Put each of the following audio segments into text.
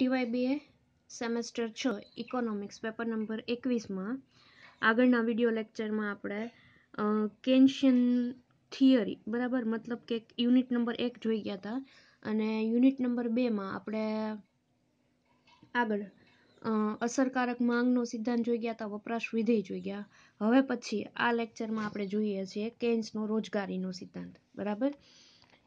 ટીવાય B A semester છ economics paper number એકવીસમાં આગળના વિડીયો લેક્ચરમાં આપણે કેન્શિયન થિયરી બરાબર મતલબ કે યુનિટ નંબર એક જોઈ ગયા હતા અને યુનિટ નંબર બેમાં આપણે આગળ અસરકારક માંગનો સિદ્ધાંત જોઈ ગયા હતા વપરાશ વિધેય જોઈ ગયા હવે પછી આ લેક્ચરમાં આપણે જોઈએ છીએ કેન્સનો રોજગારીનો સિદ્ધાંત બરાબર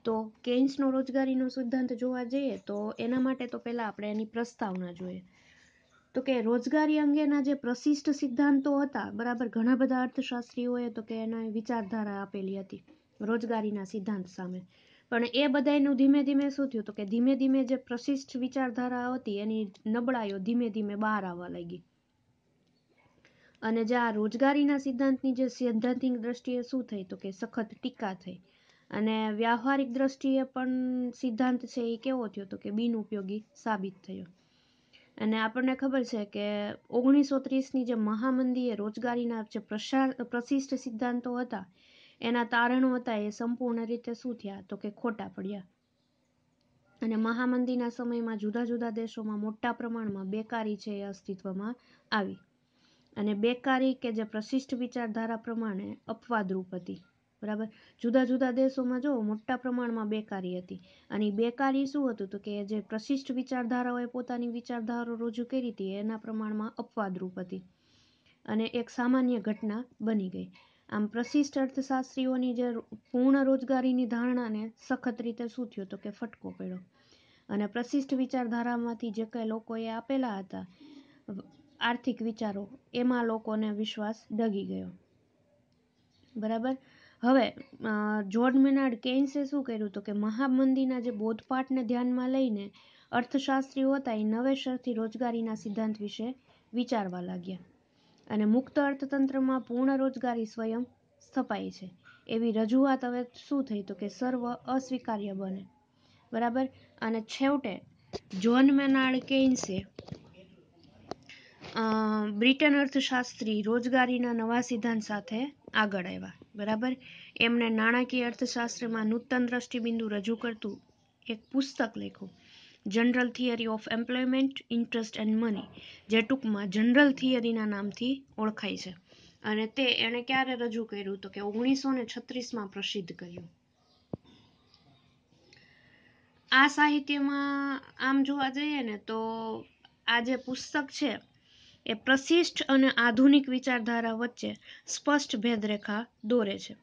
તો કેન્સનો રોજગારીનો સિદ્ધાંત જોવા જઈએ તો એના માટે તો પહેલાં આપણે એની પ્રસ્તાવના જોઈએ તો કે રોજગારી અંગેના જે પ્રશિષ્ટ સિદ્ધાંતો હતા બરાબર ઘણા બધા અર્થશાસ્ત્રીઓએ તો કે એને વિચારધારા આપેલી હતી રોજગારીના સિદ્ધાંત સામે પણ એ બધાનું ધીમે ધીમે શું થયું તો કે ધીમે ધીમે જે પ્રશિષ્ટ વિચારધારા હતી એની નબળાઈઓ ધીમે ધીમે બહાર આવવા લાગી અને જે આ રોજગારીના સિદ્ધાંતની જે સિદ્ધાંતિક દ્રષ્ટિએ શું થઈ તો કે સખત ટીકા થઈ અને વ્યવહારિક દૃષ્ટિએ પણ સિદ્ધાંત છે એ કેવો થયો તો કે બિનઉપયોગી સાબિત થયો અને આપણને ખબર છે કે ઓગણીસો ત્રીસની જે મહામંદીએ રોજગારીના જે પ્રશિષ્ટ સિદ્ધાંતો હતા એના તારણો હતા એ સંપૂર્ણ રીતે શું થયા તો કે ખોટા પડ્યા અને મહામંદીના સમયમાં જુદા જુદા દેશોમાં મોટા પ્રમાણમાં બેકારી છે એ અસ્તિત્વમાં આવી અને બેકારી કે જે પ્રશિષ્ટ વિચારધારા પ્રમાણે અપવાદરૂપ હતી બરાબર જુદા જુદા દેશોમાં જો મોટા પ્રમાણમાં બેકારી હતી અને બેકારી શું હતું તો કે જે પ્રશિષ્ટ વિચારધારાઓએ પોતાની વિચારધારાઓ રજૂ કરી હતી એના પ્રમાણમાં અપવાદરૂપ હતી અને એક સામાન્ય ઘટના બની ગઈ આમ પ્રશિષ્ટ અર્થશાસ્ત્રીઓની જે પૂર્ણ રોજગારીની ધારણાને સખત રીતે શું થયો તો કે ફટકો પડ્યો અને પ્રશિષ્ટ વિચારધારામાંથી જે કંઈ લોકોએ આપેલા હતા આર્થિક વિચારો એમાં લોકોને વિશ્વાસ ડગી ગયો બરાબર હવે જ્યોર્જ મેનાર્ડ કેન્સે શું કર્યું તો કે મહામંદીના જે બોધપાઠને ધ્યાનમાં લઈને અર્થશાસ્ત્રીઓ હતા એ નવેસરથી રોજગારીના સિદ્ધાંત વિશે વિચારવા લાગ્યા અને મુક્ત અર્થતંત્રમાં પૂર્ણ રોજગારી સ્વયં સ્થપાઈ છે એવી રજૂઆત હવે શું થઈ તો કે સર્વ અસ્વીકાર્ય બને બરાબર અને છેવટે જ્હોન મેનાર્ડ કેઇન્સે બ્રિટન અર્થશાસ્ત્રી રોજગારીના નવા સિદ્ધાંત સાથે આગળ આવ્યા બરાબર એમણે નાણાકીય અર્થશાસ્ત્રમાં નૂતન દ્રષ્ટિબિંદુ રજૂ કરતું એક પુસ્તક લખ્યું general theory of employment interest and money જે ટૂંકમાં જનરલ થિયરીના નામથી ઓળખાય છે અને તે એણે ક્યારે રજૂ કર્યું તો કે ઓગણીસો ને છત્રીસમાં પ્રસિદ્ધ કર્યું આ સાહિત્યમાં આમ જોવા જઈએ ને તો આ જે પુસ્તક છે એ પ્રશિષ્ટ અને આધુનિક વિચારધારા વચ્ચે સ્પષ્ટ ભેદરેખા દોરે છે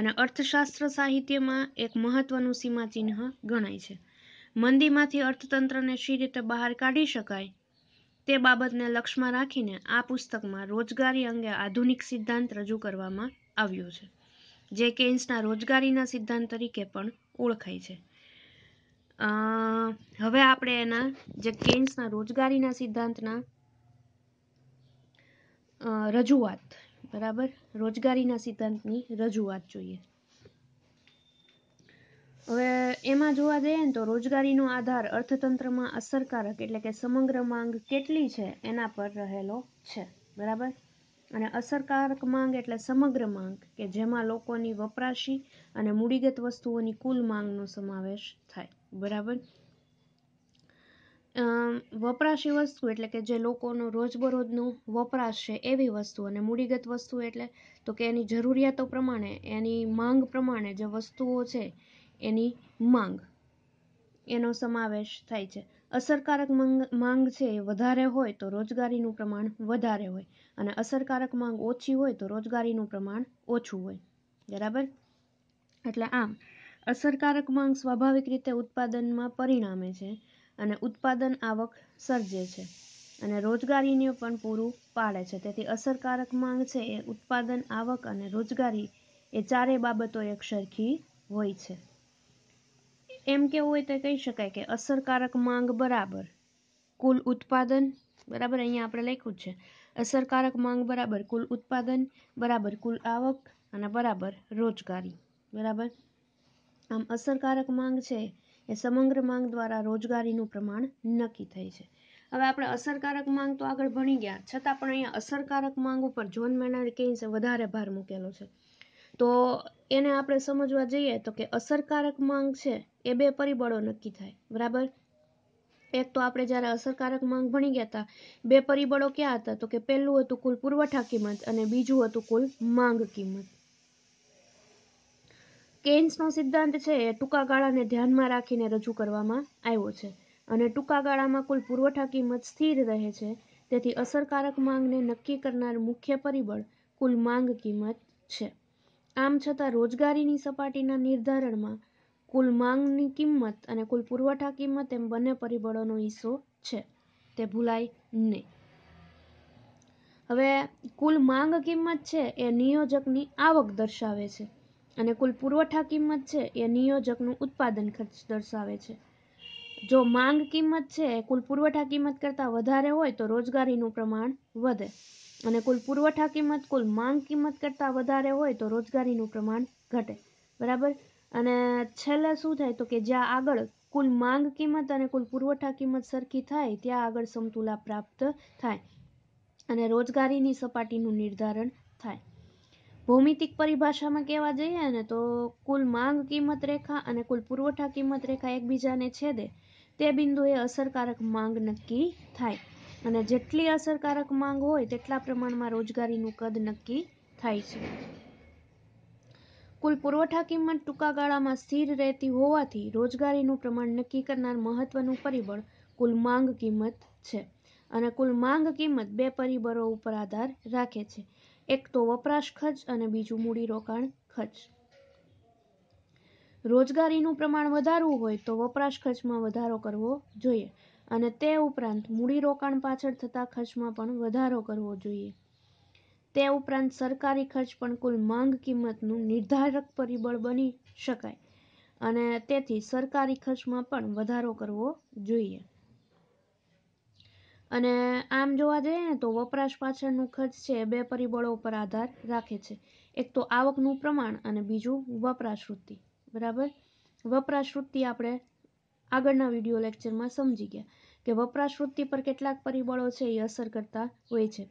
અને અર્થશાસ્ત્ર સાહિત્યમાં એક મહત્ત્વનું સીમાચિહ્ન ગણાય છે મંદીમાંથી અર્થતંત્રને શી રીતે બહાર કાઢી શકાય તે બાબતને લક્ષમાં રાખીને આ પુસ્તકમાં રોજગારી અંગે આધુનિક સિદ્ધાંત રજૂ કરવામાં આવ્યો છે જે કેન્સના રોજગારીના સિદ્ધાંત તરીકે પણ ઓળખાય છે હવે આપણે એના જે કેન્સના રોજગારીના સિદ્ધાંતના રજૂઆત બરાબર રોજગારીના સિદ્ધાંતની રજૂઆત જોઈએ હવે એમાં જોવા જઈએ ને તો રોજગારીનો આધાર અર્થતંત્રમાં અસરકારક એટલે કે સમગ્ર માંગ કેટલી છે એના પર રહેલો છે બરાબર અને અસરકારક માંગ એટલે સમગ્ર માંગ કે જેમાં લોકોની વપરાશી અને મૂડીગત વસ્તુઓની કુલ માંગનો સમાવેશ થાય બરાબર વપરાશી વસ્તુ એટલે કે જે લોકોનો રોજબરોજનું વપરાશ છે એવી વસ્તુ અને મૂડીગત વસ્તુ એટલે તો કે એની જરૂરિયાતો પ્રમાણે એની માંગ પ્રમાણે જે વસ્તુઓ છે એની માંગ એનો સમાવેશ થાય છે અસરકારક માંગ માંગ છે એ વધારે હોય તો રોજગારીનું પ્રમાણ વધારે હોય અને અસરકારક માંગ ઓછી હોય તો રોજગારીનું પ્રમાણ ઓછું હોય બરાબર એટલે આમ અસરકારક માંગ સ્વાભાવિક રીતે ઉત્પાદનમાં પરિણામે છે અને ઉત્પાદન આવક સર્જે છે અને રોજગારીને પણ પૂરું પાડે છે તેથી અસરકારક માંગ છે એ ઉત્પાદન આવક અને રોજગારી એ ચારેય બાબતો એક સરખી હોય છે એમ કેવું હોય તો કહી શકાય કે અસરકારક માંગ બરાબર કુલ ઉત્પાદન બરાબર અહીંયા આપણે લખ્યું છે અસરકારક માંગ બરાબર કુલ ઉત્પાદન બરાબર કુલ આવક અને બરાબર રોજગારી બરાબર આમ અસરકારક માંગ છે એ સમગ્ર માંગ દ્વારા રોજગારીનું પ્રમાણ નક્કી થાય છે હવે આપણે અસરકારક માંગ તો આગળ ભણી ગયા છતાં પણ અહીંયા અસરકારક માંગ ઉપર જોન મેનાર્ડ કેન્સે વધારે ભાર મૂકેલો છે તો એને આપણે સમજવા જઈએ તો કે અસરકારક માંગ છે એ બે પરિબળો નક્કી થાય બરાબર એક તો આપણે જ્યારે અસરકારક માંગ ભણી ગયા હતા બે પરિબળો ક્યાં હતા તો કે પહેલું હતું કુલ પુરવઠા કિંમત અને બીજું હતું કુલ માંગ કિંમત કેન્સનો સિદ્ધાંત છે એ ટૂંકા ગાળાને ધ્યાનમાં રાખીને રજૂ કરવામાં આવ્યો છે અને ટૂંકા ગાળામાં કુલ પુરવઠા કિંમત સ્થિર રહે છે તેથી અસરકારક માંગને નક્કી કરનાર મુખ્ય પરિબળ કુલ માંગ કિંમત છે આમ છતાં રોજગારીની સપાટીના નિર્ધારણમાં કુલ માંગની કિંમત અને કુલ પુરવઠા કિંમત એમ બંને પરિબળોનો હિસ્સો છે તે ભૂલાય નહીં હવે કુલ માંગ કિંમત છે એ નિયોજકની આવક દર્શાવે છે અને કુલ પુરવઠા કિંમત છે એ નિયોજકનું ઉત્પાદન ખર્ચ દર્શાવે છે જો માંગ કિંમત છે એ કુલ પુરવઠા કિંમત કરતાં વધારે હોય તો રોજગારીનું પ્રમાણ વધે અને કુલ પુરવઠા કિંમત કુલ માંગ કિંમત કરતાં વધારે હોય તો રોજગારીનું પ્રમાણ ઘટે બરાબર અને છેલ્લે શું થાય તો કે જ્યાં આગળ કુલ માંગ કિંમત અને કુલ પુરવઠા કિંમત સરખી થાય ત્યાં આગળ સમતુલા પ્રાપ્ત થાય અને રોજગારીની સપાટીનું નિર્ધારણ થાય ભૌમિતિક પરિભાષામાં કહેવા જઈએ ને તો કુલ માંગ કિંમત રેખા અને કુલ પુરવઠા કિંમત રેખા એકબીજાને છેદે તે બિંદુએ અસરકારક માંગ નક્કી થાય અને જેટલી અસરકારક માંગ હોય તેટલા પ્રમાણમાં રોજગારીનું કદ નક્કી થાય છે કુલ પુરવઠા કિંમત ટૂંકા ગાળામાં સ્થિર રહેતી હોવાથી રોજગારીનું પ્રમાણ નક્કી કરનાર મહત્વનું પરિબળ કુલ માંગ કિંમત છે અને કુલ માંગ કિંમત બે પરિબળો ઉપર આધાર રાખે છે એક તો વપરાશ ખર્ચ અને બીજું મૂડીરોકાણ ખર્ચ રોજગારીનું પ્રમાણ વધારવું હોય તો વપરાશ ખર્ચમાં વધારો કરવો જોઈએ અને તે ઉપરાંત મૂડીરોકાણ પાછળ થતા ખર્ચમાં પણ વધારો કરવો જોઈએ તે ઉપરાંત સરકારી ખર્ચ પણ કુલ માંગ કિંમતનું નિર્ધારક પરિબળ બની શકાય અને તેથી સરકારી ખર્ચમાં પણ વધારો કરવો જોઈએ અને આમ જોવા જઈએ ને તો વપરાશ પાછળનું ખર્ચ છે એ બે પરિબળો ઉપર આધાર રાખે છે એક તો આવકનું પ્રમાણ અને બીજું વપરાશ બરાબર વપરાશ આપણે આગળના વિડીયો લેક્ચરમાં સમજી ગયા કે વપરાશ પર કેટલાક પરિબળો છે એ અસર કરતા હોય છે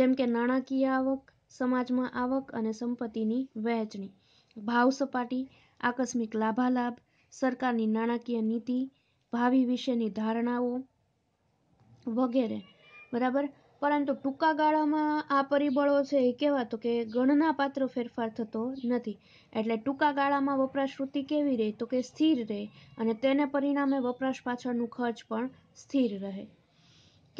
જેમ કે નાણાકીય આવક સમાજમાં આવક અને સંપત્તિની વહેંચણી ભાવ સપાટી આકસ્મિક લાભાલાભ સરકારની નાણાકીય નીતિ ભાવિ વિશેની ધારણાઓ વગેરે બરાબર પરંતુ ટૂંકા ગાળામાં આ પરિબળો છે એ કેવા તો કે ગણનાપાત્ર ફેરફાર થતો નથી એટલે ટૂંકા ગાળામાં વપરાશવૃત્તિ કેવી રહે તો કે સ્થિર રહે અને તેને પરિણામે વપરાશ પાછળનું ખર્ચ પણ સ્થિર રહે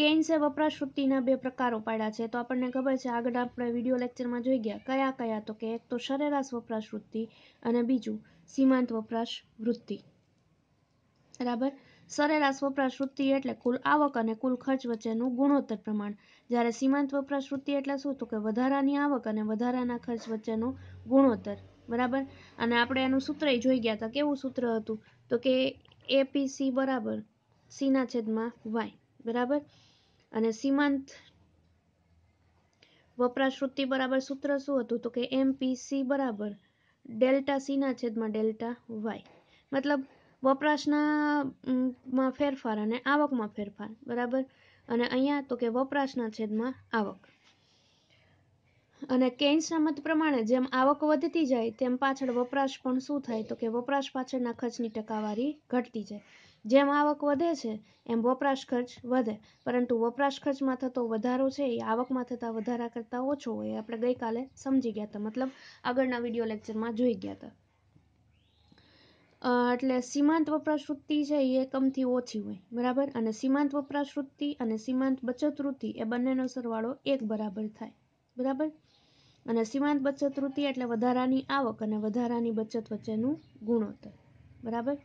કેન્સે વપરાશવૃત્તિના બે પ્રકારો પાડ્યા છે તો આપણને ખબર છે આગળ આપણે વિડીયો લેક્ચરમાં જોઈ ગયા કયા કયા તો કે એક તો સરેરાશ વપરાશવૃત્તિ અને બીજું સીમાંત વપરાશ વૃત્તિ બરાબર સરેરાશ વપરાશ વૃત્તિ એટલે કુલ આવક અને કુલ ખર્ચ વચ્ચેનું ગુણોત્તર પ્રમાણ જ્યારે સીમાંત વપરાશ વૃત્તિ એટલે શું તો કે વધારાની આવક અને વધારાના ખર્ચ વચ્ચેનું ગુણોત્તર બરાબર અને આપણે એનું સૂત્ર એ જોઈ ગયા હતા કેવું સૂત્ર હતું તો કે એપીસી બરાબર સીના છેદમાં વાય બરાબર અને સીમાંત વપરાશ વૃત્તિ બરાબર સૂત્ર શું હતું તો કે એમપીસી બરાબર ડેલ્ટા સીના છેદમાં ડેલ્ટા વાય મતલબ વપરાશના માં ફેરફાર અને આવકમાં ફેરફાર બરાબર અને અહીંયા તો કે વપરાશના છેદમાં આવક અને કેન્સના મત પ્રમાણે જેમ આવક વધતી જાય તેમ પાછળ વપરાશ પણ શું થાય તો કે વપરાશ પાછળના ખર્ચની ટકાવારી ઘટતી જાય જેમ આવક વધે છે એમ વપરાશ ખર્ચ વધે પરંતુ વપરાશ ખર્ચમાં થતો વધારો છે એ આવકમાં થતા વધારા કરતાં ઓછો હોય એ આપણે ગઈકાલે સમજી ગયા હતા મતલબ આગળના વિડીયો લેક્ચરમાં જોઈ ગયા હતા એટલે સીમાંત વપરાશ વૃત્તિ છે એ એકમથી ઓછી હોય બરાબર અને સીમાંત વપરાશ વૃત્તિ અને સીમાંત બચત વૃત્તિ એ બંનેનો સરવાળો એક બરાબર થાય બરાબર અને સીમાંત બચત વૃત્તિ એટલે વધારાની આવક અને વધારાની બચત વચ્ચેનું ગુણોત્તર બરાબર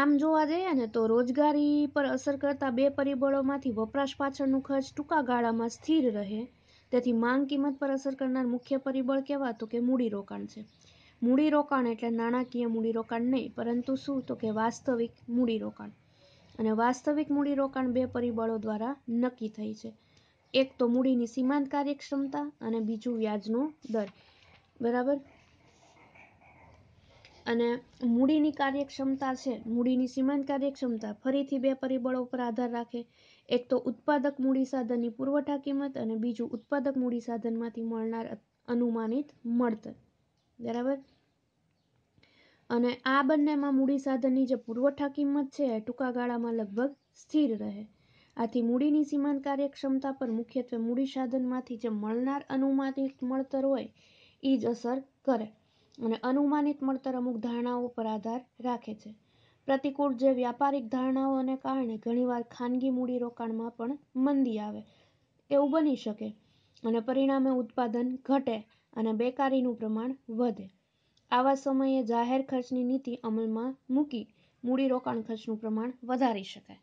આમ જોવા જઈએ ને તો રોજગારી પર અસર કરતા બે પરિબળોમાંથી વપરાશ પાછળનું ખર્ચ ટૂંકા ગાળામાં સ્થિર રહે તેથી માંગ કિંમત પર અસર કરનાર મુખ્ય પરિબળ કેવા તો કે મૂડીરોકાણ છે મૂડીરોકાણ એટલે નાણાકીય મૂડીરોકાણ નહીં પરંતુ શું તો કે વાસ્તવિક મૂડીરોકાણ અને વાસ્તવિક મૂડીરોકાણ બે પરિબળો દ્વારા નક્કી થઈ છે એક તો મૂડીની સીમાંત કાર્યક્ષમતા અને બીજું વ્યાજનો દર બરાબર અને મૂડીની કાર્યક્ષમતા છે મૂડીની સીમાંત કાર્યક્ષમતા ફરીથી બે પરિબળો પર આધાર રાખે એક તો ઉત્પાદક મૂડી સાધનની પુરવઠા કિંમત અને બીજું ઉત્પાદક મૂડી સાધનમાંથી મળનાર અનુમાનિત મળતર બરાબર અને આ બંનેમાં મૂડી સાધનની જે પુરવઠા કિંમત છે એ ટૂંકા ગાળામાં લગભગ સ્થિર રહે આથી મૂડીની સીમાંત કાર્યક્ષમતા પર મુખ્યત્વે મૂડી સાધનમાંથી જે મળનાર અનુમાનિત મળતર હોય એ જ અસર કરે અને અનુમાનિત મળતર અમુક ધારણાઓ પર આધાર રાખે છે પ્રતિકૂળ જે વ્યાપારિક ધારણાઓને કારણે ઘણીવાર ખાનગી મૂડી રોકાણમાં પણ મંદી આવે એવું બની શકે અને પરિણામે ઉત્પાદન ઘટે અને બેકારીનું પ્રમાણ વધે આવા સમયે જાહેર ખર્ચની નીતિ અમલમાં મૂકી મૂડીરોકાણ ખર્ચનું પ્રમાણ વધારી શકાય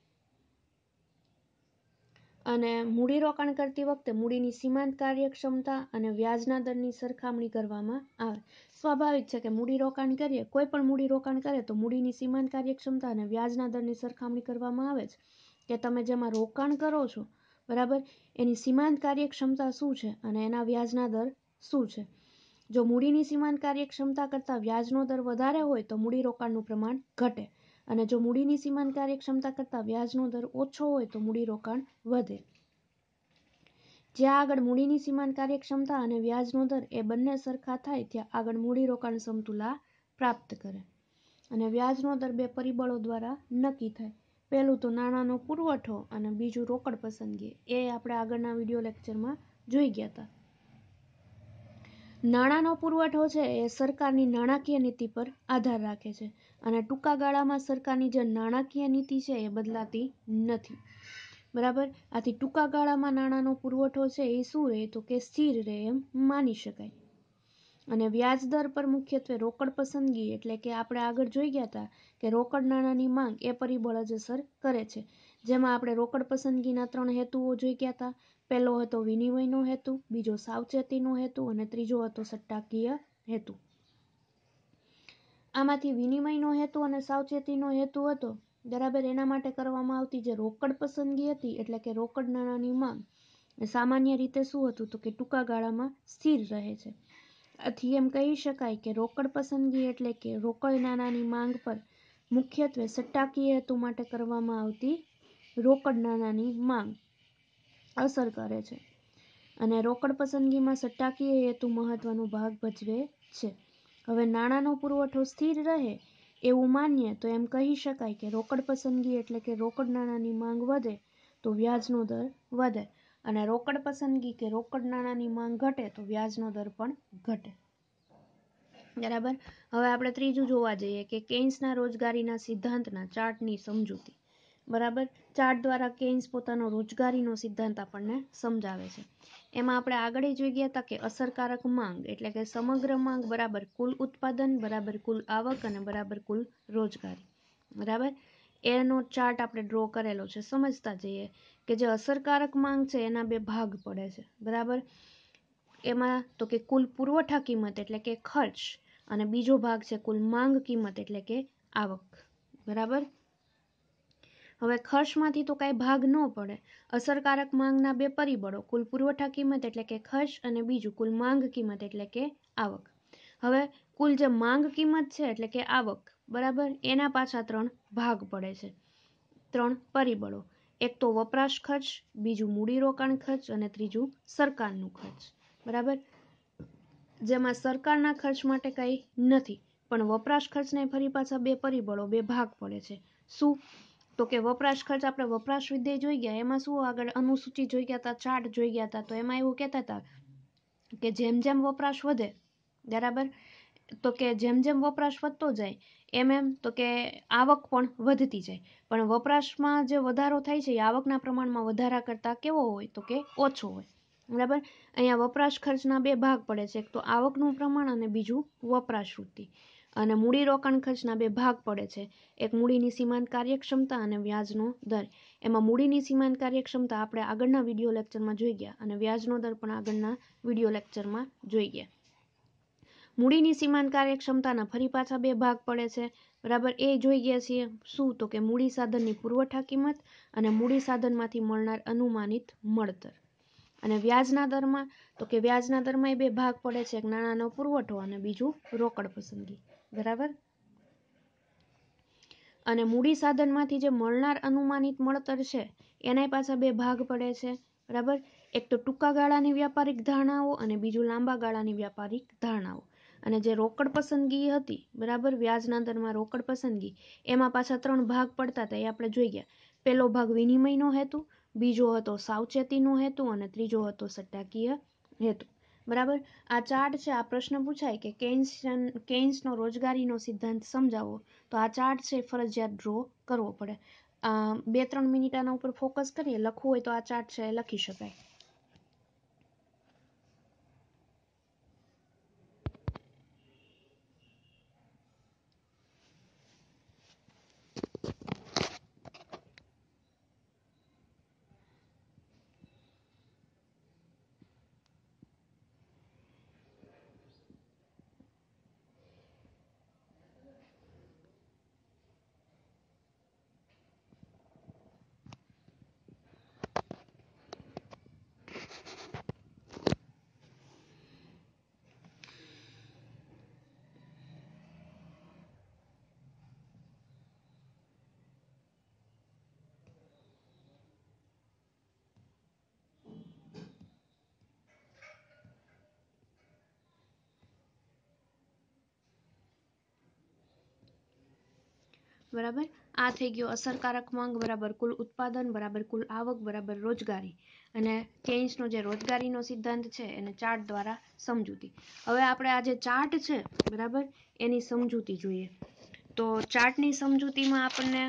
અને મૂડીરોકાણ કરતી વખતે મૂડીની સીમાંત કાર્યક્ષમતા અને વ્યાજના દરની સરખામણી કરવામાં આવે સ્વાભાવિક છે કે મૂડીરોકાણ કરીએ કોઈ પણ મૂડીરોકાણ કરે તો મૂડીની સીમાંત કાર્યક્ષમતા અને વ્યાજના દરની સરખામણી કરવામાં આવે છે કે તમે જેમાં રોકાણ કરો છો બરાબર એની સીમાંત કાર્યક્ષમતા શું છે અને એના વ્યાજના દર શું છે જો મૂડીની સીમાંત કાર્યક્ષમતા કરતાં વ્યાજનો દર વધારે હોય તો મૂડીરોકાણનું પ્રમાણ ઘટે અને જો મૂડીની સીમાંત કાર્યક્ષમતા કરતાં વ્યાજનો દર ઓછો હોય તો મૂડીરોકાણ વધે જ્યાં આગળ મૂડીની સીમાંત કાર્યક્ષમતા અને વ્યાજનો દર એ બંને સરખા થાય ત્યાં આગળ મૂડીરોકાણ સમતુલા પ્રાપ્ત કરે અને વ્યાજનો દર બે પરિબળો દ્વારા નક્કી થાય પહેલું તો નાણાંનો પુરવઠો અને બીજું રોકડ પસંદગી એ આપણે આગળના વિડીયો લેક્ચરમાં જોઈ ગયા હતા નાણાંનો પુરવઠો છે એ સરકારની નાણાકીય નીતિ પર આધાર રાખે છે અને ટૂંકા ગાળામાં સરકારની જે નાણાકીય નીતિ છે એ બદલાતી નથી બરાબર આથી ટૂંકા ગાળામાં નાણાંનો પુરવઠો છે એ શું રહે તો કે સ્થિર રહે એમ માની શકાય અને વ્યાજ દર પર મુખ્યત્વે રોકડ પસંદગી એટલે કે આપણે આગળ જોઈ ગયા હતા કે રોકડ નાણાંની માંગ એ પરિબળ જ અસર કરે છે જેમાં આપણે રોકડ પસંદગીના ત્રણ હેતુઓ જોઈ ગયા હતા પહેલો હતો વિનિમયનો હેતુ બીજો સાવચેતીનો હેતુ અને ત્રીજો હતો સટ્ટાકીય હેતુ આમાંથી વિનિમયનો હેતુ અને સાવચેતીનો હેતુ હતો બરાબર એના માટે કરવામાં આવતી જે રોકડ પસંદગી હતી એટલે કે રોકડ નાણાંની માંગ સામાન્ય રીતે શું હતું તો કે ટૂંકા ગાળામાં સ્થિર રહે છે આથી એમ કહી શકાય કે રોકડ પસંદગી એટલે કે રોકડ નાણાંની માંગ પર મુખ્યત્વે સટ્ટાકીય હેતુ માટે કરવામાં આવતી રોકડ નાણાંની માંગ અસર કરે છે અને રોકડ પસંદગીમાં સટ્ટાકીય હેતુ મહત્વનો ભાગ ભજવે છે હવે નાણાંનો પુરવઠો સ્થિર રહે એવું માનીએ તો એમ કહી શકાય કે રોકડ પસંદગી એટલે કે રોકડ નાણાંની માંગ વધે તો વ્યાજનો દર વધે અને રોકડ પસંદગી કે રોકડ નાણાંની માંગ ઘટે તો વ્યાજનો દર પણ ઘટે બરાબર હવે આપણે ત્રીજું જોવા જઈએ કે કેન્સના રોજગારીના સિદ્ધાંતના ચાર્ટની સમજૂતી બરાબર ચાર્ટ દ્વારા કેન્સ પોતાનો રોજગારીનો સિદ્ધાંત આપણને સમજાવે છે એમાં આપણે આગળ એ જોઈ ગયા હતા કે અસરકારક માંગ એટલે કે સમગ્ર માંગ બરાબર કુલ ઉત્પાદન બરાબર કુલ આવક અને બરાબર કુલ રોજગારી બરાબર એનો ચાર્ટ આપણે ડ્રો કરેલો છે સમજતા જઈએ કે જે અસરકારક માંગ છે એના બે ભાગ પડે છે બરાબર એમાં તો કે કુલ પુરવઠા કિંમત એટલે કે ખર્ચ અને બીજો ભાગ છે કુલ માંગ કિંમત એટલે કે આવક બરાબર હવે ખર્ચમાંથી તો કાંઈ ભાગ ન પડે અસરકારક માંગના બે પરિબળો કુલ પુરવઠા કિંમત એટલે કે ખર્ચ અને બીજું કુલ માંગ કિંમત એટલે કે આવક હવે કુલ જે માંગ કિંમત છે એટલે કે આવક બરાબર એના પાછા ત્રણ ભાગ પડે છે ત્રણ પરિબળો એક તો વપરાશ ખર્ચ બીજું મૂડીરોકાણ ખર્ચ અને ત્રીજું સરકારનું ખર્ચ બરાબર જેમાં સરકારના ખર્ચ માટે કંઈ નથી પણ વપરાશ ખર્ચને ફરી પાછા બે પરિબળો બે ભાગ પડે છે શું તો કે વપરાશ ખર્ચ આપણે વપરાશ વિધેય જોઈ ગયા એમાં શું આગળ અનુસૂચિ જોઈ ગયા હતા ચાર્ટ જોઈ ગયા હતા તો એમાં એવું કહેતા હતા કે જેમ જેમ વપરાશ વધે બરાબર તો કે જેમ જેમ વપરાશ વધતો જાય એમ એમ તો કે આવક પણ વધતી જાય પણ વપરાશમાં જે વધારો થાય છે એ આવકના પ્રમાણમાં વધારા કરતાં કેવો હોય તો કે ઓછો હોય બરાબર અહીંયા વપરાશ ખર્ચના બે ભાગ પડે છે એક તો આવકનું પ્રમાણ અને બીજું વપરાશ વૃત્તિ અને મૂડીરોકાણ ખર્ચના બે ભાગ પડે છે એક મૂડીની સીમાંત કાર્યક્ષમતા અને વ્યાજનો દર એમાં મૂડીની સીમાંત કાર્યક્ષમતા આપણે આગળના વિડીયો લેક્ચરમાં જોઈ ગયા અને વ્યાજનો દર પણ આગળના વિડીયો લેક્ચરમાં જોઈ ગયા મૂડીની સીમાંત કાર્યક્ષમતાના ફરી પાછા બે ભાગ પડે છે બરાબર એ જોઈ ગયા છીએ શું તો કે મૂડી સાધનની પુરવઠા કિંમત અને મૂડી સાધનમાંથી મળનાર અનુમાનિત મળતર અને વ્યાજના દરમાં તો કે વ્યાજના દરમાં એ બે ભાગ પડે છે એક નાણાંનો પુરવઠો અને બીજું રોકડ પસંદગી બરાબર અને મૂડી સાધનમાંથી જે મળનાર અનુમાનિત મળતર છે એનાય પાછા બે ભાગ પડે છે બરાબર એક તો ટૂંકા ગાળાની વ્યાપારિક ધારણાઓ અને બીજું લાંબા ગાળાની વ્યાપારિક ધારણાઓ અને જે રોકડ પસંદગી હતી બરાબર વ્યાજના દરમાં રોકડ પસંદગી એમાં પાછા ત્રણ ભાગ પડતા હતા એ આપણે જોઈ ગયા પહેલો ભાગ વિનિમયનો હેતુ બીજો હતો સાવચેતીનો હેતુ અને ત્રીજો હતો સટ્ટાકીય હેતુ બરાબર આ ચાર્ટ છે આ પ્રશ્ન પૂછાય કે કેન્સ કેન્સનો રોજગારીનો સિદ્ધાંત સમજાવો તો આ ચાર્ટ છે ફરજિયાત ડ્રો કરવો પડે બે ત્રણ મિનિટ આના ઉપર ફોકસ કરીએ લખવું હોય તો આ ચાર્ટ છે લખી શકાય બરાબર આ થઈ ગયો અસરકારક માંગ બરાબર કુલ ઉત્પાદન બરાબર કુલ આવક બરાબર રોજગારી અને કેન્સનો જે રોજગારીનો સિદ્ધાંત છે એને ચાર્ટ દ્વારા સમજૂતી હવે આપણે આ જે ચાર્ટ છે બરાબર એની સમજૂતી જોઈએ તો ચાર્ટની સમજૂતીમાં આપણને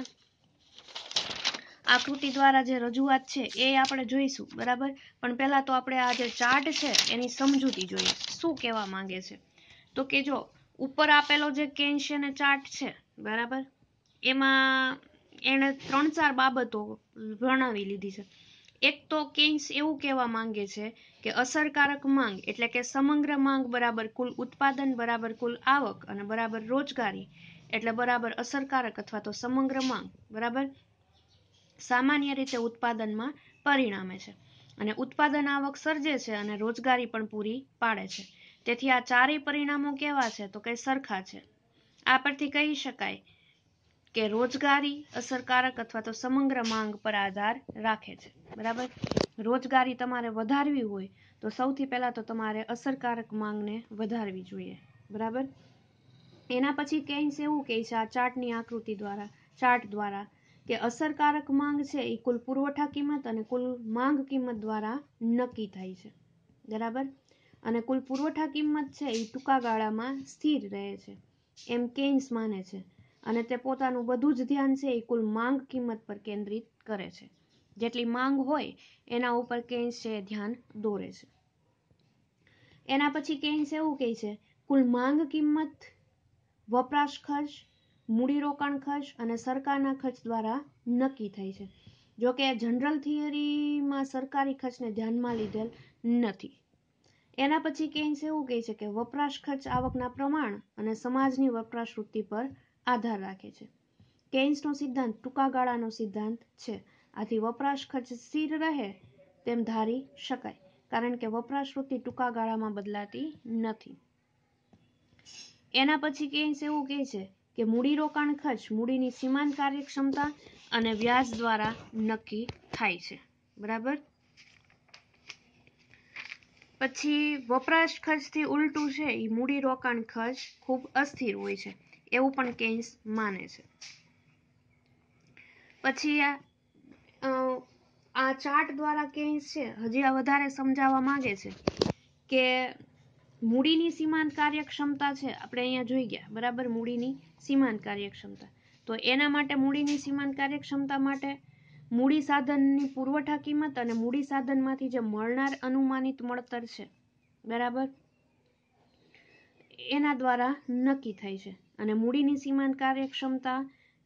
આકૃતિ દ્વારા જે રજૂઆત છે એ આપણે જોઈશું બરાબર પણ પહેલા તો આપણે આ જે ચાર્ટ છે એની સમજૂતી જોઈએ શું કહેવા માંગે છે તો કે જો ઉપર આપેલો જે કેન્સ અને ચાર્ટ છે બરાબર એમાં એણે ત્રણ ચાર બાબતો વર્ણવી લીધી છે એક તો કેન્સ એવું કહેવા માંગે છે કે અસરકારક માંગ એટલે કે સમગ્ર માંગ બરાબર કુલ ઉત્પાદન બરાબર કુલ આવક અને બરાબર રોજગારી એટલે બરાબર અસરકારક અથવા તો સમગ્ર માંગ બરાબર સામાન્ય રીતે ઉત્પાદનમાં પરિણામે છે અને ઉત્પાદન આવક સર્જે છે અને રોજગારી પણ પૂરી પાડે છે તેથી આ ચારેય પરિણામો કેવા છે તો કે સરખા છે આ પરથી કહી શકાય કે રોજગારી અસરકારક અથવા તો સમગ્ર માંગ પર આધાર રાખે છે બરાબર રોજગારી તમારે વધારવી હોય તો સૌથી પહેલાં તો તમારે અસરકારક માંગને વધારવી જોઈએ બરાબર એના પછી કેન્સ એવું કહે છે આ ચાર્ટની આકૃતિ દ્વારા ચાર્ટ દ્વારા કે અસરકારક માંગ છે એ કુલ પુરવઠા કિંમત અને કુલ માંગ કિંમત દ્વારા નક્કી થાય છે બરાબર અને કુલ પુરવઠા કિંમત છે એ ટૂંકા ગાળામાં સ્થિર રહે છે એમ કેન્સ માને છે અને તે પોતાનું બધું જ ધ્યાન છે એ કુલ માંગ કિંમત પર કેન્દ્રિત કરે છે જેટલી માંગ હોય એના ઉપર કેન્સ છે ધ્યાન દોરે છે એના પછી કેન્સ એવું કહે છે કુલ માંગ કિંમત વપરાશ ખર્ચ મૂડીરોકાણ ખર્ચ અને સરકારના ખર્ચ દ્વારા નક્કી થાય છે જો કે જનરલ થિયરીમાં સરકારી ખર્ચને ધ્યાનમાં લીધેલ નથી એના પછી કેન્સ એવું કહે છે કે વપરાશ ખર્ચ આવકના પ્રમાણ અને સમાજની વપરાશ વૃત્તિ પર આધાર રાખે છે કેન્સનો સિદ્ધાંત ટૂંકા ગાળાનો સિદ્ધાંત છે આથી વપરાશ ખર્ચ સ્થિર રહે તેમ ધારી શકાય કારણ કે વપરાશ વૃત્તિ ટૂંકા ગાળામાં બદલાતી નથી એના પછી કેન્સ એવું કહે છે કે મૂડીરોકાણ ખર્ચ મૂડીની સીમાન કાર્યક્ષમતા અને વ્યાજ દ્વારા નક્કી થાય છે બરાબર પછી વપરાશ ખર્ચથી ઉલટું છે એ મૂડી રોકાણ ખર્ચ ખૂબ અસ્થિર હોય છે એવું પણ કેન્સ માને છે પછી આ ચાર્ટ દ્વારા કેન્સ છે હજી આ વધારે સમજાવવા માંગે છે કે મૂડીની સીમાંત કાર્યક્ષમતા છે આપણે અહીંયા જોઈ ગયા બરાબર મૂડીની સીમાંત કાર્યક્ષમતા તો એના માટે મૂડીની સીમાંત કાર્યક્ષમતા માટે મૂડી સાધનની પુરવઠા કિંમત અને મૂડી સાધનમાંથી જે મળનાર અનુમાનિત મળતર છે બરાબર એના દ્વારા નક્કી થાય છે અને મૂડીની સીમાંત કાર્યક્ષમતા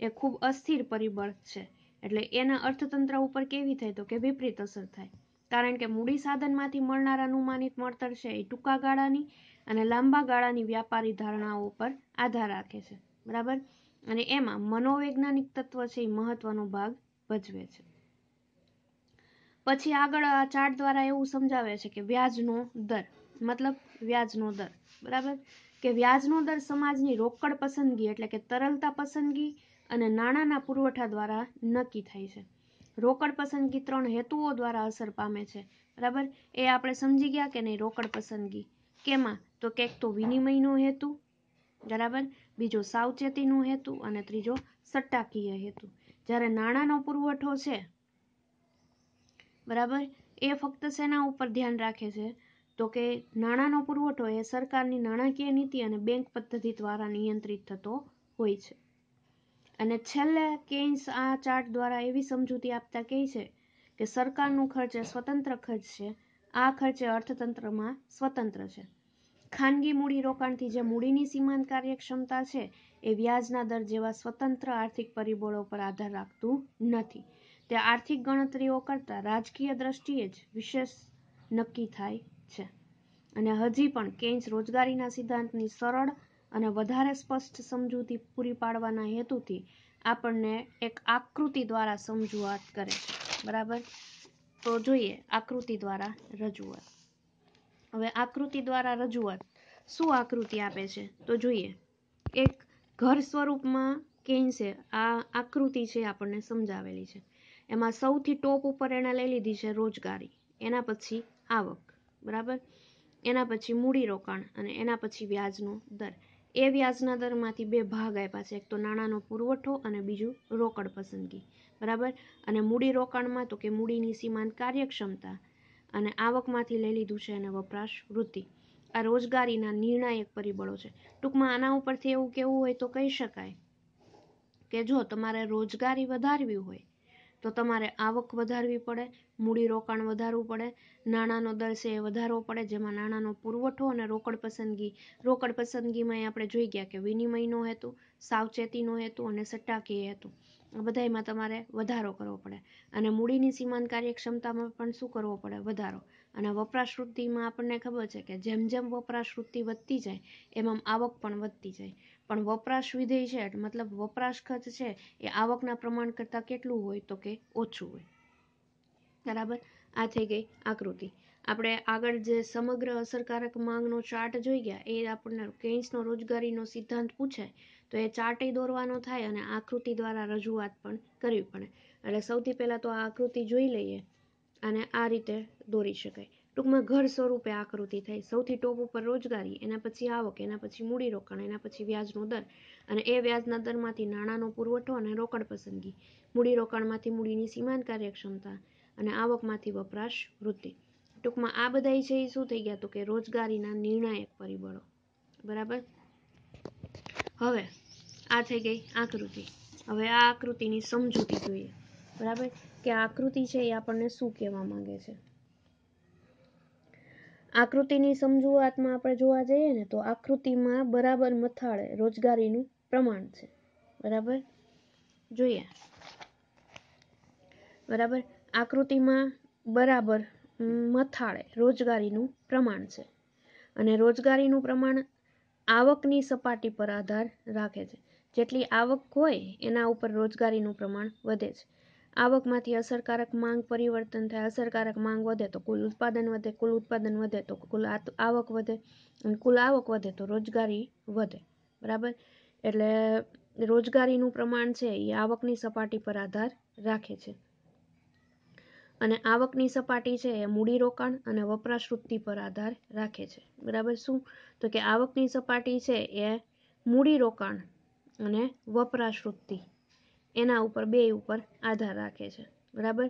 એ ખૂબ અસ્થિર પરિબળ છે એટલે એના અર્થતંત્ર ઉપર કેવી થાય તો કે વિપરીત અસર થાય કારણ કે મૂડી સાધનમાંથી મળનાર અનુમાનિત મળતર છે એ ટૂંકા ગાળાની અને લાંબા ગાળાની વ્યાપારી ધારણાઓ પર આધાર રાખે છે બરાબર અને એમાં મનોવૈજ્ઞાનિક તત્વ છે એ મહત્વનો ભાગ ભજવે છે પછી આગળ આ ચાર્ટ દ્વારા એવું સમજાવે છે કે વ્યાજનો દર મતલબ વ્યાજનો દર બરાબર કે વ્યાજનો દર સમાજની રોકડ પસંદગી એટલે કે તરલતા પસંદગી અને નાણાંના પુરવઠા દ્વારા નક્કી થાય છે રોકડ પસંદગી ત્રણ હેતુઓ દ્વારા અસર પામે છે બરાબર એ આપણે સમજી ગયા કે નહીં રોકડ પસંદગી કેમાં તો કે તો વિનિમયનો હેતુ બરાબર બીજો સાવચેતીનો હેતુ અને ત્રીજો સટ્ટાકીય હેતુ જ્યારે નાણાંનો પુરવઠો છે બરાબર એ ફક્ત શેના ઉપર ધ્યાન રાખે છે તો કે નાણાંનો પુરવઠો એ સરકારની નાણાકીય નીતિ અને બેંક પદ્ધતિ દ્વારા નિયંત્રિત થતો હોય છે અને છેલ્લે કેન્સ આ ચાર્ટ દ્વારા એવી સમજૂતી આપતા કહે છે કે સરકારનો ખર્ચ એ સ્વતંત્ર ખર્ચ છે આ ખર્ચે અર્થતંત્રમાં સ્વતંત્ર છે ખાનગી મૂડી રોકાણથી જે મૂડીની સીમાંત કાર્યક્ષમતા છે એ વ્યાજના દર જેવા સ્વતંત્ર આર્થિક પરિબળો પર આધાર રાખતું નથી તે આર્થિક ગણતરીઓ કરતાં રાજકીય દ્રષ્ટિએ જ વિશેષ નક્કી થાય છે અને હજી પણ કેન્સ રોજગારીના સિદ્ધાંતની સરળ અને વધારે સ્પષ્ટ સમજૂતી પૂરી પાડવાના હેતુથી આપણને એક આકૃતિ દ્વારા સમજૂઆત કરે બરાબર તો જોઈએ આકૃતિ દ્વારા રજૂઆત હવે આકૃતિ દ્વારા રજૂઆત શું આકૃતિ આપે છે તો જોઈએ એક ઘર સ્વરૂપમાં કેન્સે આ આકૃતિ છે આપણને સમજાવેલી છે એમાં સૌથી ટોપ ઉપર એણે લઈ લીધી છે રોજગારી એના પછી આવક બરાબર એના પછી મૂડી રોકાણ અને એના પછી વ્યાજનો દર એ વ્યાજના દરમાંથી બે ભાગ આપ્યા છે એક તો નાણાંનો પુરવઠો અને બીજું રોકડ પસંદગી બરાબર અને મૂડી રોકાણમાં તો કે મૂડીની સીમાંત કાર્યક્ષમતા અને આવકમાંથી લઈ લીધું છે અને વપરાશ વૃદ્ધિ આ રોજગારીના નિર્ણાયક પરિબળો છે ટૂંકમાં આના ઉપરથી એવું કેવું હોય તો કહી શકાય કે જો તમારે રોજગારી વધારવી હોય તો તમારે આવક વધારવી પડે મૂડી રોકાણ વધારવું પડે નાણાંનો દર છે એ વધારવો પડે જેમાં નાણાંનો પુરવઠો અને રોકડ પસંદગી રોકડ પસંદગીમાં આપણે જોઈ ગયા કે વિનિમયનો હેતુ સાવચેતીનો હેતુ અને સટ્ટાકીય હેતુ બધાયમાં તમારે વધારો કરવો પડે અને મૂડીની સીમાંત કાર્યક્ષમતામાં પણ શું કરવો પડે વધારો અને વપરાશ વૃત્તિમાં આપણને ખબર છે કે જેમ જેમ વપરાશ વૃત્તિ વધતી જાય એમ એમ આવક પણ વધતી જાય પણ વપરાશ વિધેય છે મતલબ વપરાશ ખર્ચ છે એ આવકના પ્રમાણ કરતાં કેટલું હોય તો કે ઓછું હોય બરાબર આ થઈ ગઈ આકૃતિ આપણે આગળ જે સમગ્ર અસરકારક માંગનો ચાર્ટ જોઈ ગયા એ આપણને કેન્સનો રોજગારીનો સિદ્ધાંત પૂછે તો એ ચાર્ટે દોરવાનો થાય અને આકૃતિ દ્વારા રજૂઆત પણ કરવી પડે એટલે સૌથી પહેલાં તો આ આકૃતિ જોઈ લઈએ અને આ રીતે દોરી શકાય ટૂંકમાં ઘર સ્વરૂપે આકૃતિ થઈ સૌથી ટોપ ઉપર રોજગારી એના પછી આવક એના પછી મૂડીરોકાણ એના પછી વ્યાજનો દર અને એ વ્યાજના દરમાંથી નાણાંનો પુરવઠો અને રોકડ પસંદગી મૂડીરોકાણમાંથી મૂડીની સીમાંત કાર્યક્ષમતા અને આવકમાંથી વપરાશ વૃદ્ધિ ટૂંકમાં આ બધા છે એ શું થઈ ગયા તો કે રોજગારીના નિર્ણાયક પરિબળો બરાબર હવે આ થઈ ગઈ આકૃતિ હવે આ આકૃતિની સમજૂતી જોઈએ બરાબર કે આકૃતિ છે એ આપણને શું કહેવા માંગે છે આકૃતિની સમજૂઆતમાં આપણે જોવા જઈએ ને તો આકૃતિમાં બરાબર મથાળે રોજગારીનું પ્રમાણ છે બરાબર જોઈએ બરાબર આકૃતિમાં બરાબર મથાળે રોજગારીનું પ્રમાણ છે અને રોજગારીનું પ્રમાણ આવકની સપાટી પર આધાર રાખે છે જેટલી આવક હોય એના ઉપર રોજગારીનું પ્રમાણ વધે છે આવકમાંથી અસરકારક માંગ પરિવર્તન થાય અસરકારક માંગ વધે તો કુલ ઉત્પાદન વધે કુલ ઉત્પાદન વધે તો કુલ આવક વધે અને કુલ આવક વધે તો રોજગારી વધે બરાબર એટલે રોજગારીનું પ્રમાણ છે એ આવકની સપાટી પર આધાર રાખે છે અને આવકની સપાટી છે એ મૂડીરોકાણ અને વપરાશ પર આધાર રાખે છે બરાબર શું તો કે આવકની સપાટી છે એ મૂડીરોકાણ અને વપરાશ એના ઉપર બે ઉપર આધાર રાખે છે બરાબર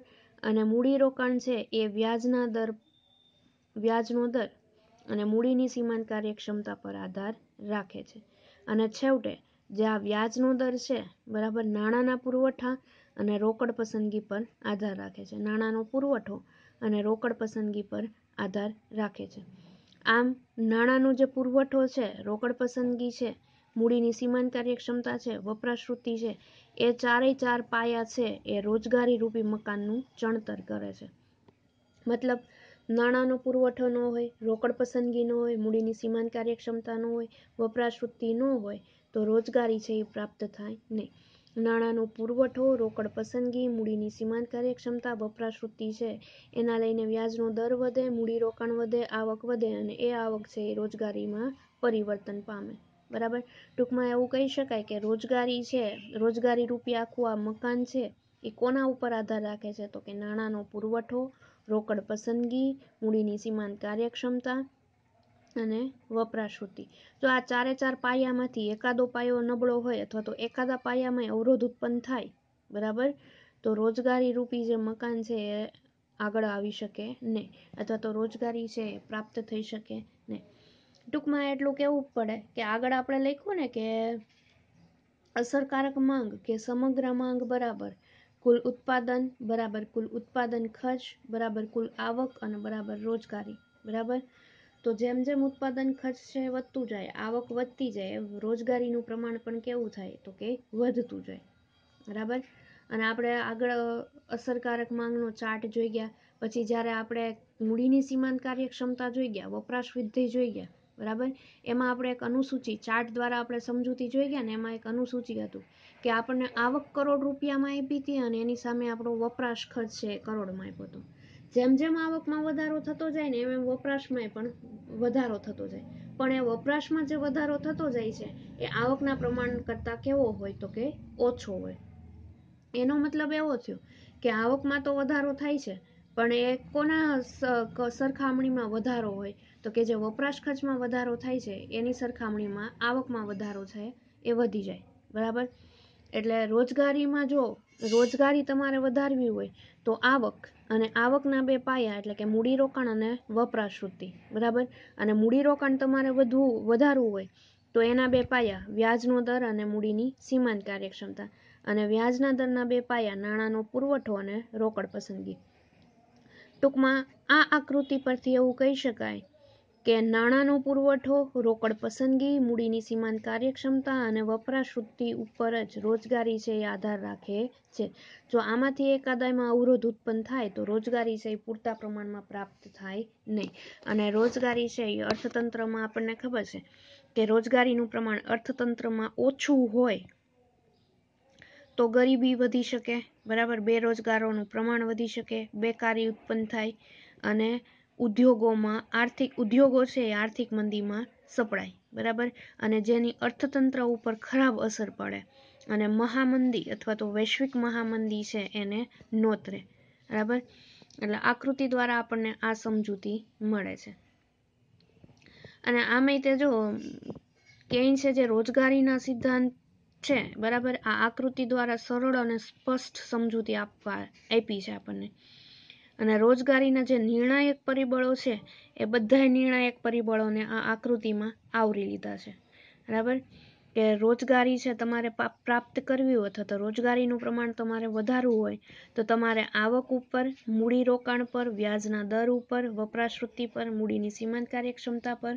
અને મૂડીરોકાણ છે એ વ્યાજના દર વ્યાજનો દર અને મૂડીની સીમાંત કાર્યક્ષમતા પર આધાર રાખે છે અને છેવટે જે આ વ્યાજનો દર છે બરાબર નાણાંના પુરવઠા અને રોકડ પસંદગી પર આધાર રાખે છે નાણાંનો પુરવઠો અને રોકડ પસંદગી પર આધાર રાખે છે આમ નાણાંનો જે પુરવઠો છે રોકડ પસંદગી છે મૂડીની સીમાંત કાર્યક્ષમતા છે વપરાશૃતિ છે એ ચારેય ચાર પાયા છે એ રોજગારી રૂપી મકાનનું ચણતર કરે છે મતલબ નાણાંનો પુરવઠો ન હોય રોકડ પસંદગી ન હોય મૂડીની સીમાંત કાર્યક્ષમતા ન હોય વપરાશૃતિ ન હોય તો રોજગારી છે એ પ્રાપ્ત થાય નહીં નાણાંનો પુરવઠો રોકડ પસંદગી મૂડીની સીમાંત કાર્યક્ષમતા વપરાશવૃત્તિ છે એના લઈને વ્યાજનો દર વધે મૂડી રોકાણ વધે આવક વધે અને એ આવક છે એ રોજગારીમાં પરિવર્તન પામે બરાબર ટૂંકમાં એવું કહી શકાય કે રોજગારી છે રોજગારી રૂપી આખું આ મકાન છે એ કોના ઉપર આધાર રાખે છે તો કે નાણાંનો પુરવઠો રોકડ પસંદગી મૂડીની સીમાંત કાર્યક્ષમતા અને વપરાશૃતિ જો આ ચારે ચાર પાયામાંથી એકાદો પાયો નબળો હોય અથવા તો એકાદા પાયામાં અવરોધ ઉત્પન્ન થાય બરાબર તો રોજગારી રૂપી જે મકાન છે એ આગળ આવી શકે નહીં અથવા તો રોજગારી છે એ પ્રાપ્ત થઈ શકે નહીં ટૂંકમાં એટલું કહેવું પડે કે આગળ આપણે લખ્યું ને કે અસરકારક માંગ કે સમગ્ર માંગ બરાબર કુલ ઉત્પાદન બરાબર કુલ ઉત્પાદન ખર્ચ બરાબર કુલ આવક અને બરાબર રોજગારી બરાબર તો જેમ જેમ ઉત્પાદન ખર્ચ છે વધતું જાય આવક વધતી જાય રોજગારીનું પ્રમાણ પણ કેવું થાય તો કે વધતું જાય બરાબર અને આપણે આગળ અસરકારક માંગનો ચાર્ટ જોઈ ગયા પછી જ્યારે આપણે મૂડીની સીમાંત કાર્યક્ષમતા જોઈ ગયા વપરાશ વૃદ્ધિ જોઈ ગયા બરાબર એમાં આપણે એક અનુસૂચિ ચાર્ટ દ્વારા આપણે સમજૂતી જોઈ ગયા ને એમાં એક અનુસૂચિ હતું કે આપણને આવક કરોડ રૂપિયામાં આપી હતી અને એની સામે આપણો વપરાશ ખર્ચ છે કરોડમાં આપ્યો હતો જેમ જેમ આવકમાં વધારો થતો જાય ને એમ એમ વપરાશમાં પણ વધારો થતો જાય પણ એ વપરાશમાં જે વધારો થતો જાય છે એ આવકના પ્રમાણ કરતાં કેવો હોય તો કે ઓછો હોય એનો મતલબ એવો થયો કે આવકમાં તો વધારો થાય છે પણ એ કોના સરખામણીમાં વધારો હોય તો કે જે વપરાશ ખર્ચમાં વધારો થાય છે એની સરખામણીમાં આવકમાં વધારો થાય એ વધી જાય બરાબર એટલે રોજગારીમાં જો રોજગારી તમારે વધારવી હોય તો આવક અને આવકના બે પાયા એટલે કે મૂડીરોકાણ અને વપરાશ વૃત્તિ બરાબર અને મૂડીરોકાણ તમારે વધુ વધારવું હોય તો એના બે પાયા વ્યાજનો દર અને મૂડીની સીમાંત કાર્યક્ષમતા અને વ્યાજના દરના બે પાયા નાણાંનો પુરવઠો અને રોકડ પસંદગી ટૂંકમાં આ આકૃતિ પરથી એવું કહી શકાય કે નાણાંનો પુરવઠો રોકડ પસંદગી મૂડીની સીમાંત કાર્યક્ષમતા અને વપરાશ વૃત્તિ ઉપર જ રોજગારી છે એ આધાર રાખે છે જો આમાંથી એક આદાયમાં અવરોધ ઉત્પન્ન થાય તો રોજગારી છે એ પૂરતા પ્રમાણમાં પ્રાપ્ત થાય નહીં અને રોજગારી છે એ અર્થતંત્રમાં આપણને ખબર છે કે રોજગારીનું પ્રમાણ અર્થતંત્રમાં ઓછું હોય તો ગરીબી વધી શકે બરાબર બેરોજગારોનું પ્રમાણ વધી શકે બેકારી ઉત્પન્ન થાય અને ઉદ્યોગોમાં આર્થિક ઉદ્યોગો છે એ આર્થિક મંદીમાં સપડાય બરાબર અને જેની અર્થતંત્ર ઉપર ખરાબ અસર પડે અને મહામંદી અથવા તો વૈશ્વિક મહામંદી છે એને નોતરે બરાબર એટલે આકૃતિ દ્વારા આપણને આ સમજૂતી મળે છે અને આમે તે જો કેન છે જે રોજગારીના સિદ્ધાંત છે બરાબર આ આકૃતિ દ્વારા સરળ અને સ્પષ્ટ સમજૂતી આપવા આપી છે આપણને અને રોજગારીના જે નિર્ણાયક પરિબળો છે એ બધા નિર્ણાયક પરિબળોને આ આકૃતિમાં આવરી લીધા છે બરાબર કે રોજગારી છે તમારે પ્રાપ્ત કરવી હોય અથવા તો રોજગારીનું પ્રમાણ તમારે વધારવું હોય તો તમારે આવક ઉપર મૂડીરોકાણ પર વ્યાજના દર ઉપર વપરાશ વૃત્તિ પર મૂડીની સીમાંત કાર્યક્ષમતા પર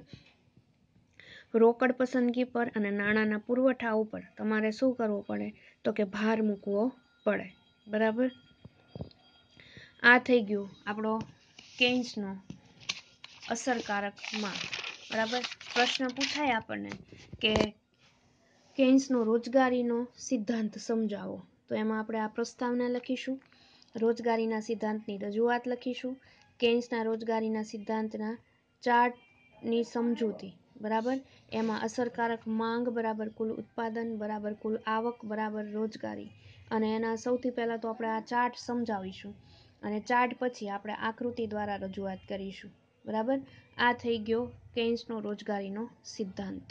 રોકડ પસંદગી પર અને નાણાંના પુરવઠા ઉપર તમારે શું કરવું પડે તો કે ભાર મૂકવો પડે બરાબર આ થઈ ગયું આપણો કેન્સનો અસરકારક માં બરાબર પ્રશ્ન પૂછાય આપણને કે કેન્સનો રોજગારીનો સિદ્ધાંત સમજાવો તો એમાં આપણે આ પ્રસ્તાવને લખીશું રોજગારીના સિદ્ધાંતની રજૂઆત લખીશું કેન્સના રોજગારીના સિદ્ધાંતના ચાર્ટની સમજૂતી બરાબર એમાં અસરકારક માંગ બરાબર કુલ ઉત્પાદન બરાબર કુલ આવક બરાબર રોજગારી અને એના સૌથી પહેલાં તો આપણે આ ચાર્ટ સમજાવીશું અને ચાર્ટ પછી આપણે આકૃતિ દ્વારા રજૂઆત કરીશું બરાબર આ થઈ ગયો કેન્સનો રોજગારીનો સિદ્ધાંત